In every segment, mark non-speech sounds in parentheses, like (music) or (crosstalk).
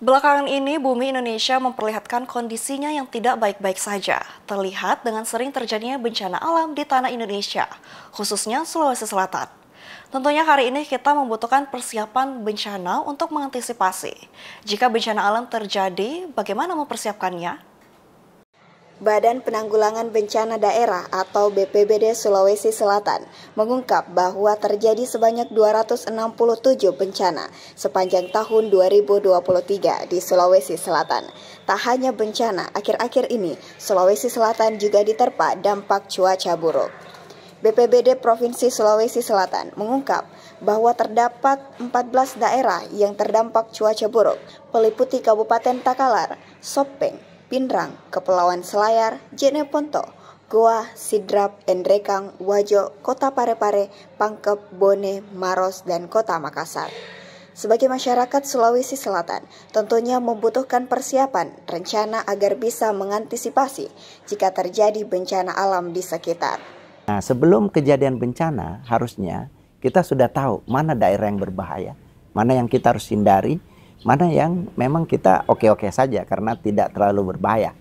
Belakangan ini, bumi Indonesia memperlihatkan kondisinya yang tidak baik-baik saja. Terlihat dengan sering terjadinya bencana alam di tanah Indonesia, khususnya Sulawesi Selatan. Tentunya hari ini kita membutuhkan persiapan bencana untuk mengantisipasi. Jika bencana alam terjadi, bagaimana mempersiapkannya? Badan Penanggulangan Bencana Daerah atau BPBD Sulawesi Selatan mengungkap bahwa terjadi sebanyak 267 bencana sepanjang tahun 2023 di Sulawesi Selatan. Tak hanya bencana, akhir-akhir ini Sulawesi Selatan juga diterpa dampak cuaca buruk. BPBD Provinsi Sulawesi Selatan mengungkap bahwa terdapat 14 daerah yang terdampak cuaca buruk, peliputi Kabupaten Takalar, Sopeng, Pinrang, Kepulauan Selayar, Jeneponto, Goa, Sidrap, Endrekang, Wajo, Kota Parepare, Pangkep, Bone, Maros, dan Kota Makassar. Sebagai masyarakat Sulawesi Selatan, tentunya membutuhkan persiapan rencana agar bisa mengantisipasi jika terjadi bencana alam di sekitar. Nah, sebelum kejadian bencana, harusnya kita sudah tahu mana daerah yang berbahaya, mana yang kita harus hindari, mana yang memang kita oke-oke saja karena tidak terlalu berbahaya.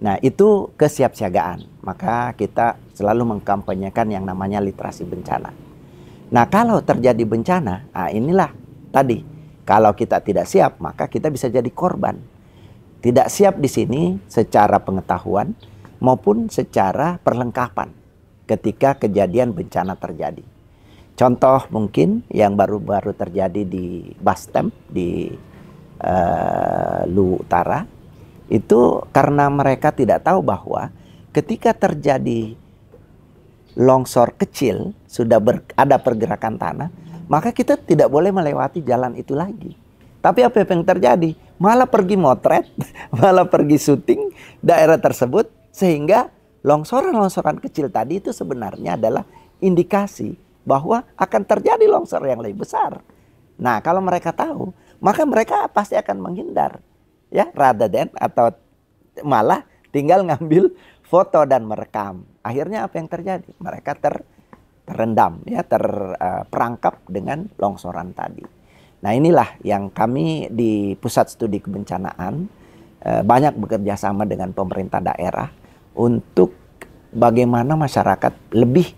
Nah, itu kesiapsiagaan. Maka kita selalu mengkampanyekan yang namanya literasi bencana. Nah, kalau terjadi bencana, nah inilah tadi. Kalau kita tidak siap, maka kita bisa jadi korban. Tidak siap di sini secara pengetahuan maupun secara perlengkapan ketika kejadian bencana terjadi. Contoh mungkin yang baru-baru terjadi di Bastem di uh, eh, Lu Utara itu karena mereka tidak tahu bahwa ketika terjadi longsor kecil sudah ber, ada pergerakan tanah, maka kita tidak boleh melewati jalan itu lagi. Tapi apa yang terjadi? Malah pergi motret, (laughs) malah pergi syuting daerah tersebut sehingga longsoran-longsoran kecil tadi itu sebenarnya adalah indikasi bahwa akan terjadi longsor yang lebih besar. Nah, kalau mereka tahu, maka mereka pasti akan menghindar. Ya, rather than atau malah tinggal ngambil foto dan merekam. Akhirnya apa yang terjadi? Mereka ter terendam ya, terperangkap eh, uh, dengan longsoran tadi. Nah, inilah yang kami di Pusat Studi Kebencanaan uh, banyak bekerja sama dengan pemerintah daerah untuk bagaimana masyarakat lebih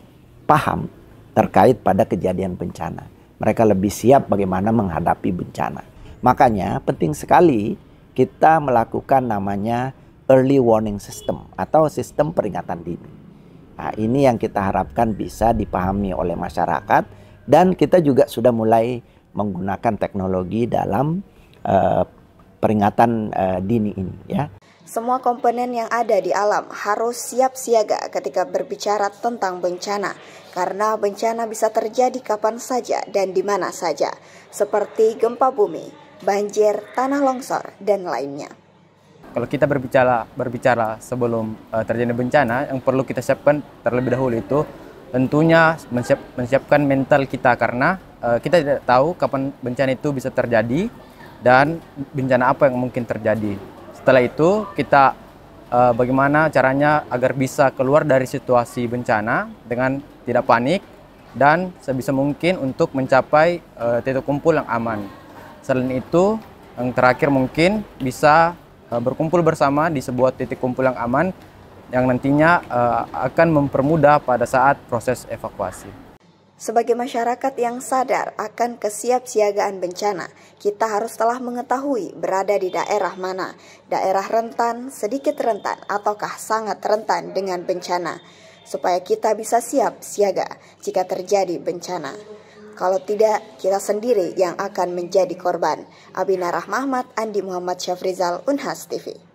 paham terkait pada kejadian bencana. Mereka lebih siap bagaimana menghadapi bencana. Makanya penting sekali kita melakukan namanya early warning system atau sistem peringatan dini. Nah, ini yang kita harapkan bisa dipahami oleh masyarakat dan kita juga sudah mulai menggunakan teknologi dalam uh, peringatan uh, dini ini ya. Semua komponen yang ada di alam harus siap siaga ketika berbicara tentang bencana, karena bencana bisa terjadi kapan saja dan di mana saja, seperti gempa bumi, banjir, tanah longsor, dan lainnya. Kalau kita berbicara berbicara sebelum uh, terjadi bencana, yang perlu kita siapkan terlebih dahulu itu tentunya mensiap, mensiapkan mental kita karena uh, kita tidak tahu kapan bencana itu bisa terjadi dan bencana apa yang mungkin terjadi. Setelah itu kita uh, bagaimana caranya agar bisa keluar dari situasi bencana dengan tidak panik dan sebisa mungkin untuk mencapai uh, titik kumpul yang aman. Selain itu, yang terakhir mungkin bisa uh, berkumpul bersama di sebuah titik kumpul yang aman yang nantinya uh, akan mempermudah pada saat proses evakuasi. Sebagai masyarakat yang sadar akan kesiapsiagaan bencana, kita harus telah mengetahui berada di daerah mana, daerah rentan, sedikit rentan, ataukah sangat rentan dengan bencana, supaya kita bisa siap siaga jika terjadi bencana. Kalau tidak, kita sendiri yang akan menjadi korban. Abinarah Mahmat, Andi Muhammad Syafrizal, Unhas TV.